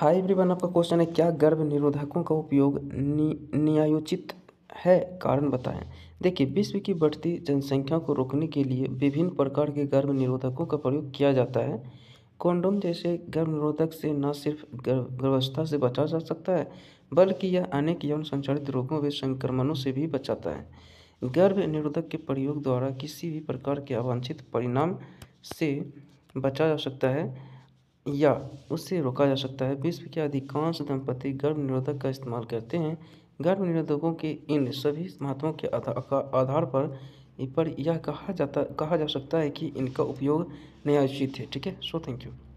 hi everyone आपका question है क्या गर्भ निरोधकों का उपयोग नि, न्यायोचित है कारण बताएं देखिए विश्व की बढ़ती जनसंख्या को रोकने के लिए विभिन्न प्रकार के गर्भ निरोधकों का प्रयोग किया जाता है कॉन्डोम जैसे गर्भ निरोधक से न सिर्फ गर्भावस्था से बचा जा सकता है बल्कि यह अनेक यौन संचालित रोगों व संक्रमणों से भी बचाता है गर्भ निरोधक के प्रयोग द्वारा किसी भी प्रकार के अवांछित परिणाम से बचा जा सकता है या उससे रोका जा सकता है विश्व के अधिकांश दंपति गर्भ निरोधक का इस्तेमाल करते हैं गर्भ निरोधकों के इन सभी महत्वों के आधार पर पर यह कहा जाता कहा जा सकता है कि इनका उपयोग नया उचित है ठीक है सो थैंक यू